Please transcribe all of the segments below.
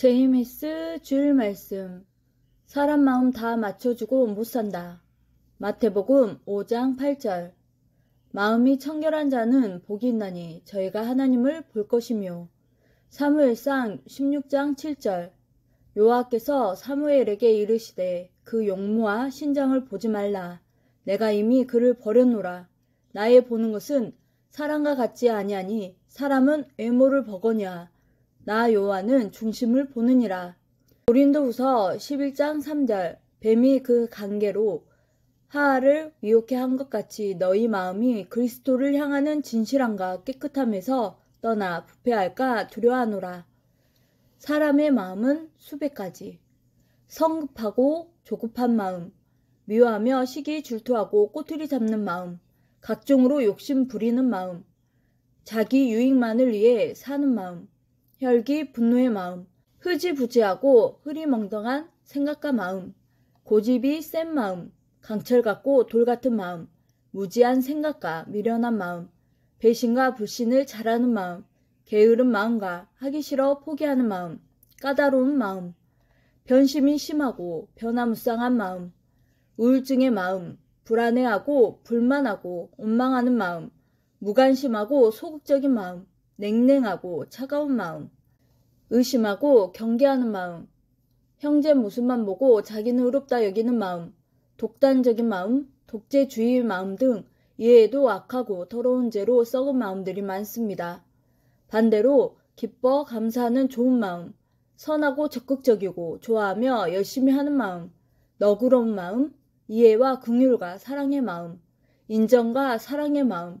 제임스 주일 말씀 사람 마음 다 맞춰주고 못 산다. 마태복음 5장 8절 마음이 청결한 자는 복이 있나니 저희가 하나님을 볼 것이며 사무엘상 16장 7절 요하께서 사무엘에게 이르시되 그 용모와 신장을 보지 말라 내가 이미 그를 버렸노라 나의 보는 것은 사람과 같지 아니하니 사람은 외모를 버거냐 나 요한은 중심을 보느니라. 고린도후서 11장 3절 뱀이 그 관계로 하하를 위혹해 한 것 같이 너희 마음이 그리스도를 향하는 진실함과 깨끗함에서 떠나 부패할까 두려워하노라. 사람의 마음은 수백 가지. 성급하고 조급한 마음, 미워하며 시기 질투하고 꼬투리 잡는 마음, 각종으로 욕심 부리는 마음, 자기 유익만을 위해 사는 마음, 혈기 분노의 마음, 흐지부지하고 흐리멍덩한 생각과 마음, 고집이 센 마음, 강철 같고 돌 같은 마음, 무지한 생각과 미련한 마음, 배신과 불신을 잘하는 마음, 게으른 마음과 하기 싫어 포기하는 마음, 까다로운 마음, 변심이 심하고 변화무쌍한 마음, 우울증의 마음, 불안해하고 불만하고 원망하는 마음, 무관심하고 소극적인 마음, 냉랭하고 차가운 마음, 의심하고 경계하는 마음, 형제 모습만 보고 자기는 의롭다 여기는 마음, 독단적인 마음, 독재주의 마음 등이해에도 악하고 더러운 죄로 썩은 마음들이 많습니다. 반대로 기뻐 감사하는 좋은 마음, 선하고 적극적이고 좋아하며 열심히 하는 마음, 너그러운 마음, 이해와 긍휼과 사랑의 마음, 인정과 사랑의 마음,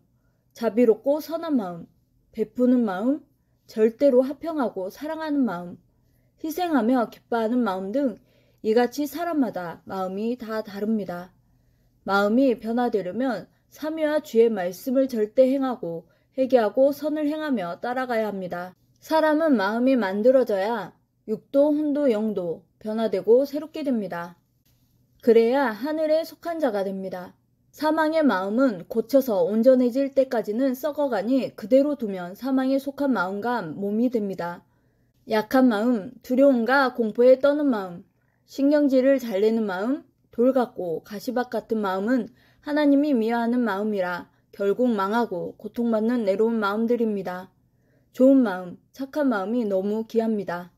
자비롭고 선한 마음, 베푸는 마음, 절대로 화평하고 사랑하는 마음, 희생하며 기뻐하는 마음 등 이같이 사람마다 마음이 다 다릅니다. 마음이 변화되려면 삼위와 주의 말씀을 절대 행하고 회개하고 선을 행하며 따라가야 합니다. 사람은 마음이 만들어져야 육도, 혼도, 영도 변화되고 새롭게 됩니다. 그래야 하늘에 속한 자가 됩니다. 사망의 마음은 고쳐서 온전해질 때까지는 썩어가니 그대로 두면 사망에 속한 마음과 몸이 됩니다. 약한 마음, 두려움과 공포에 떠는 마음, 신경질을 잘내는 마음, 돌 같고 가시밭 같은 마음은 하나님이 미워하는 마음이라 결국 망하고 고통받는 내로운 마음들입니다. 좋은 마음, 착한 마음이 너무 귀합니다.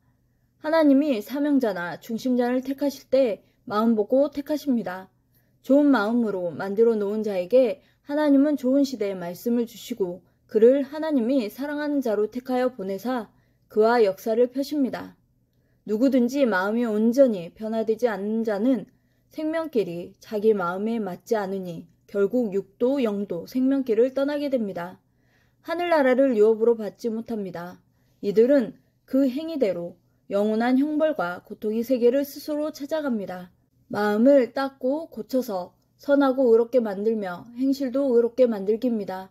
하나님이 사명자나 중심자를 택하실 때 마음 보고 택하십니다. 좋은 마음으로 만들어 놓은 자에게 하나님은 좋은 시대에 말씀을 주시고 그를 하나님이 사랑하는 자로 택하여 보내사 그와 역사를 펴십니다. 누구든지 마음이 온전히 변화되지 않는 자는 생명길이 자기 마음에 맞지 않으니 결국 육도 영도 생명길을 떠나게 됩니다. 하늘나라를 유업으로 받지 못합니다. 이들은 그 행위대로 영원한 형벌과 고통의 세계를 스스로 찾아갑니다. 마음을 닦고 고쳐서 선하고 의롭게 만들며 행실도 의롭게 만들기입니다.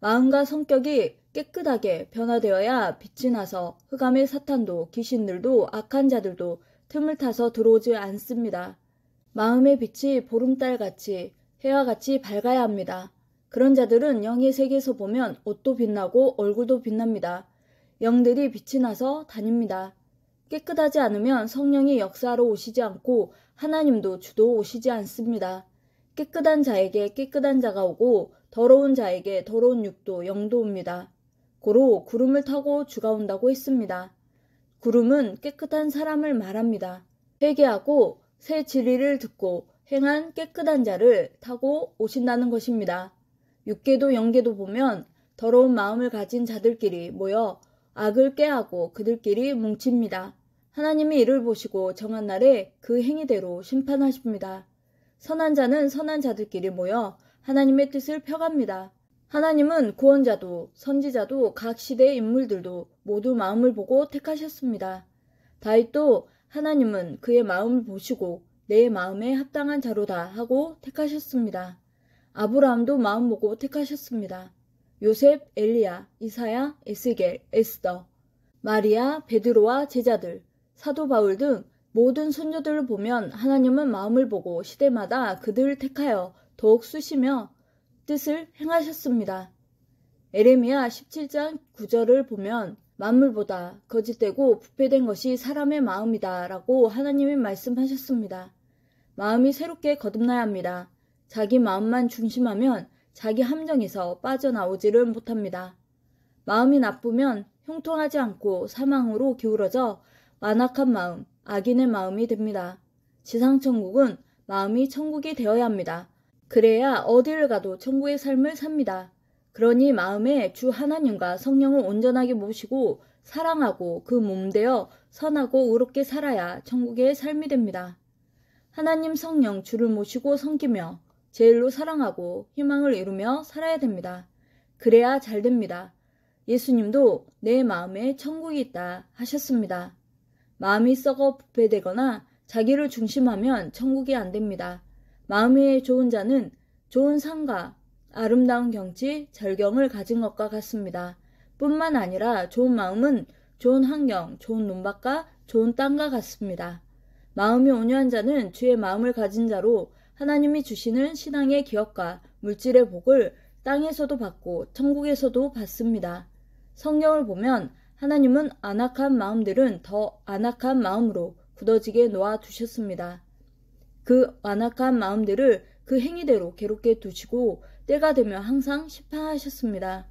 마음과 성격이 깨끗하게 변화되어야 빛이 나서 흑암의 사탄도 귀신들도 악한 자들도 틈을 타서 들어오지 않습니다. 마음의 빛이 보름달같이 해와 같이 밝아야 합니다. 그런 자들은 영의 세계에서 보면 옷도 빛나고 얼굴도 빛납니다. 영들이 빛이 나서 다닙니다. 깨끗하지 않으면 성령이 역사로 오시지 않고 하나님도 주도 오시지 않습니다. 깨끗한 자에게 깨끗한 자가 오고 더러운 자에게 더러운 육도 영도 옵니다. 고로 구름을 타고 주가 온다고 했습니다. 구름은 깨끗한 사람을 말합니다. 회개하고 새지리를 듣고 행한 깨끗한 자를 타고 오신다는 것입니다. 육계도 영계도 보면 더러운 마음을 가진 자들끼리 모여 악을 깨하고 그들끼리 뭉칩니다. 하나님이 이를 보시고 정한 날에 그 행위대로 심판하십니다. 선한 자는 선한 자들끼리 모여 하나님의 뜻을 펴갑니다. 하나님은 구원자도 선지자도 각 시대의 인물들도 모두 마음을 보고 택하셨습니다. 다윗도 하나님은 그의 마음을 보시고 내 마음에 합당한 자로다 하고 택하셨습니다. 아브라함도 마음 보고 택하셨습니다. 요셉, 엘리야, 이사야, 에스겔, 에스더, 마리아, 베드로와 제자들, 사도 바울 등 모든 선조들을 보면 하나님은 마음을 보고 시대마다 그들을 택하여 더욱 쑤시며 뜻을 행하셨습니다. 에레미야 17장 9절을 보면 만물보다 거짓되고 부패된 것이 사람의 마음이다 라고 하나님이 말씀하셨습니다. 마음이 새롭게 거듭나야 합니다. 자기 마음만 중심하면 자기 함정에서 빠져나오지를 못합니다. 마음이 나쁘면 형통하지 않고 사망으로 기울어져 완악한 마음, 악인의 마음이 됩니다. 지상천국은 마음이 천국이 되어야 합니다. 그래야 어디를 가도 천국의 삶을 삽니다. 그러니 마음에 주 하나님과 성령을 온전하게 모시고 사랑하고 그 몸되어 선하고 의롭게 살아야 천국의 삶이 됩니다. 하나님 성령 주를 모시고 섬기며 제일로 사랑하고 희망을 이루며 살아야 됩니다. 그래야 잘 됩니다. 예수님도 내 마음에 천국이 있다 하셨습니다. 마음이 썩어 부패되거나 자기를 중심하면 천국이 안 됩니다. 마음이 좋은 자는 좋은 상과 아름다운 경치, 절경을 가진 것과 같습니다. 뿐만 아니라 좋은 마음은 좋은 환경, 좋은 논밭과 좋은 땅과 같습니다. 마음이 온유한 자는 주의 마음을 가진 자로 하나님이 주시는 신앙의 기억과 물질의 복을 땅에서도 받고 천국에서도 받습니다. 성경을 보면 하나님은 안악한 마음들은 더 안악한 마음으로 굳어지게 놓아 두셨습니다. 그 안악한 마음들을 그 행위대로 괴롭게 두시고 때가 되면 항상 심판하셨습니다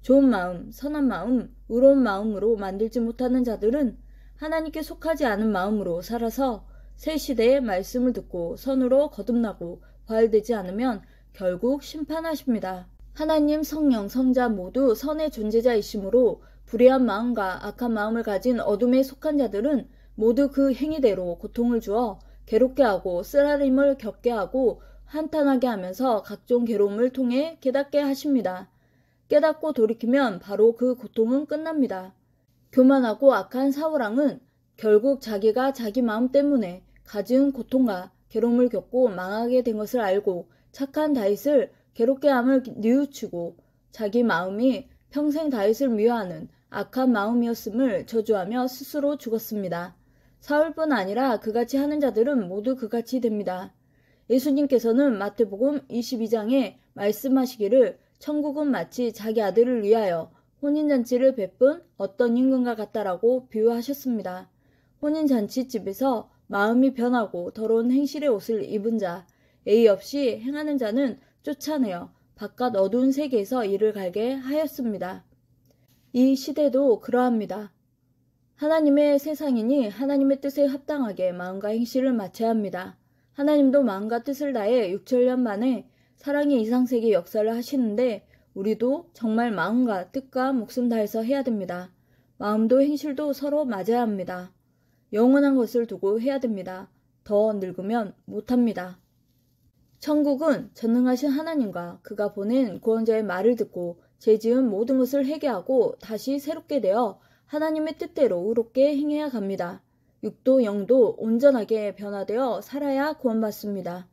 좋은 마음, 선한 마음, 의로운 마음으로 만들지 못하는 자들은 하나님께 속하지 않은 마음으로 살아서 새 시대의 말씀을 듣고 선으로 거듭나고 과열되지 않으면 결국 심판하십니다. 하나님 성령 성자 모두 선의 존재자이시므로 불의한 마음과 악한 마음을 가진 어둠에 속한 자들은 모두 그 행위대로 고통을 주어 괴롭게 하고 쓰라림을 겪게 하고 한탄하게 하면서 각종 괴로움을 통해 깨닫게 하십니다. 깨닫고 돌이키면 바로 그 고통은 끝납니다. 교만하고 악한 사우랑은 결국 자기가 자기 마음 때문에 가진 고통과 괴로움을 겪고 망하게 된 것을 알고 착한 다윗을 괴롭게 함을 뉘우치고 자기 마음이 평생 다윗을 미워하는 악한 마음이었음을 저주하며 스스로 죽었습니다. 사울뿐 아니라 그같이 하는 자들은 모두 그같이 됩니다. 예수님께서는 마태복음 22장에 말씀하시기를 천국은 마치 자기 아들을 위하여 혼인잔치를 베푼 어떤 인근과 같다라고 비유하셨습니다. 혼인잔치집에서 마음이 변하고 더러운 행실의 옷을 입은 자, 에이 없이 행하는 자는 쫓아내어 바깥 어두운 세계에서 이를 갈게 하였습니다. 이 시대도 그러합니다. 하나님의 세상이니 하나님의 뜻에 합당하게 마음과 행실을 마쳐야 합니다. 하나님도 마음과 뜻을 다해 6천년 만에 사랑의 이상세계 역사를 하시는데 우리도 정말 마음과 뜻과 목숨 다해서 해야 됩니다. 마음도 행실도 서로 맞아야 합니다. 영원한 것을 두고 해야 됩니다. 더 늙으면 못합니다. 천국은 전능하신 하나님과 그가 보낸 구원자의 말을 듣고 죄지은 모든 것을 회개하고 다시 새롭게 되어 하나님의 뜻대로 의롭게 행해야 갑니다. 육도 영도 온전하게 변화되어 살아야 구원받습니다.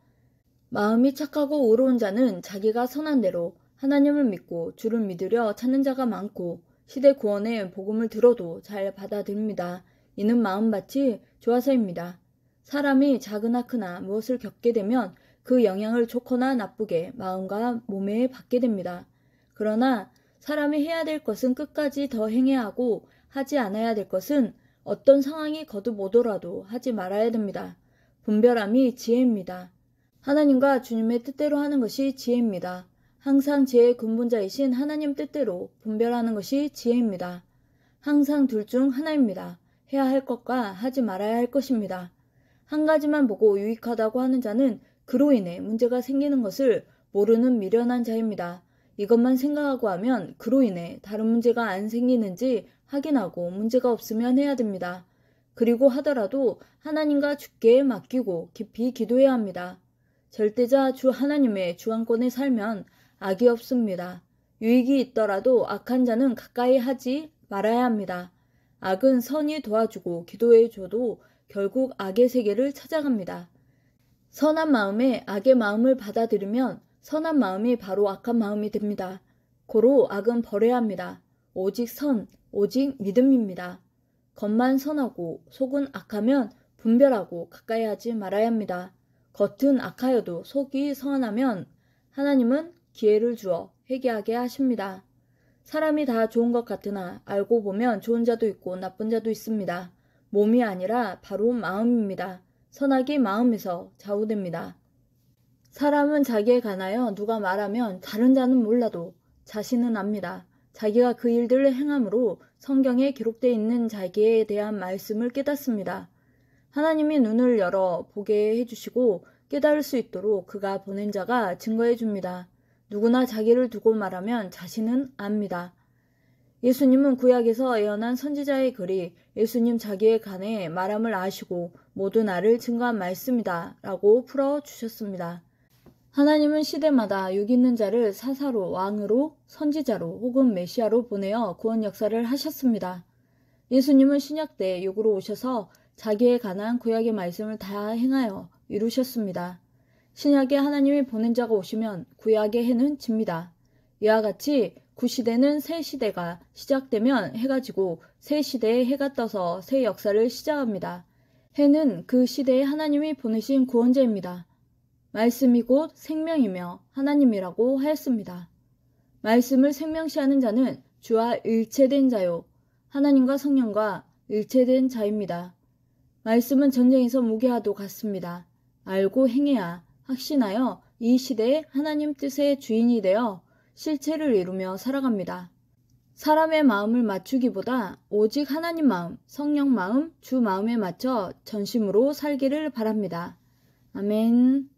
마음이 착하고 의로운 자는 자기가 선한 대로 하나님을 믿고 주를 믿으려 찾는 자가 많고 시대 구원의 복음을 들어도 잘 받아들입니다. 이는 마음밭이 좋아서입니다. 사람이 작으나 크나 무엇을 겪게 되면 그 영향을 좋거나 나쁘게 마음과 몸에 받게 됩니다. 그러나 사람이 해야 될 것은 끝까지 더 행해야 하고 하지 않아야 될 것은 어떤 상황이 거듭 오더라도 하지 말아야 됩니다. 분별함이 지혜입니다. 하나님과 주님의 뜻대로 하는 것이 지혜입니다. 항상 지혜의 근본자이신 하나님 뜻대로 분별하는 것이 지혜입니다. 항상 둘 중 하나입니다. 해야 할 것과 하지 말아야 할 것입니다. 한 가지만 보고 유익하다고 하는 자는 그로 인해 문제가 생기는 것을 모르는 미련한 자입니다. 이것만 생각하고 하면 그로 인해 다른 문제가 안 생기는지 확인하고 문제가 없으면 해야 됩니다. 그리고 하더라도 하나님과 주께 맡기고 깊이 기도해야 합니다. 절대자 주 하나님의 주안권에 살면 악이 없습니다. 유익이 있더라도 악한 자는 가까이 하지 말아야 합니다. 악은 선이 도와주고 기도해줘도 결국 악의 세계를 찾아갑니다. 선한 마음에 악의 마음을 받아들이면 선한 마음이 바로 악한 마음이 됩니다. 고로 악은 버려야 합니다. 오직 선, 오직 믿음입니다. 겉만 선하고 속은 악하면 분별하고 가까이 하지 말아야 합니다. 겉은 악하여도 속이 선하면 하나님은 기회를 주어 회개하게 하십니다. 사람이 다 좋은 것 같으나 알고 보면 좋은 자도 있고 나쁜 자도 있습니다. 몸이 아니라 바로 마음입니다. 선악이 마음에서 좌우됩니다. 사람은 자기에 관하여 누가 말하면 다른 자는 몰라도 자신은 압니다. 자기가 그 일들을 행함으로 성경에 기록되어 있는 자기에 대한 말씀을 깨닫습니다. 하나님이 눈을 열어 보게 해주시고 깨달을 수 있도록 그가 보낸 자가 증거해 줍니다. 누구나 자기를 두고 말하면 자신은 압니다. 예수님은 구약에서 예언한 선지자의 글이 예수님 자기에 관해 말함을 아시고 모든 나를 증거한 말씀이다 라고 풀어주셨습니다. 하나님은 시대마다 유기 있는 자를 사사로, 왕으로, 선지자로 혹은 메시아로 보내어 구원 역사를 하셨습니다. 예수님은 신약 때 육으로 오셔서 자기에 관한 구약의 말씀을 다 행하여 이루셨습니다. 신약에 하나님이 보낸 자가 오시면 구약의 해는 집니다. 이와 같이 구시대는 새 시대가 시작되면 해가 지고 새 시대에 해가 떠서 새 역사를 시작합니다. 해는 그 시대에 하나님이 보내신 구원자입니다. 말씀이 곧 생명이며 하나님이라고 하였습니다. 말씀을 생명시하는 자는 주와 일체된 자요. 하나님과 성령과 일체된 자입니다. 말씀은 전쟁에서 무게와도 같습니다. 알고 행해야 확신하여 이시대의 하나님 뜻의 주인이 되어 실체를 이루며 살아갑니다. 사람의 마음을 맞추기보다 오직 하나님 마음, 성령 마음, 주 마음에 맞춰 전심으로 살기를 바랍니다. 아멘.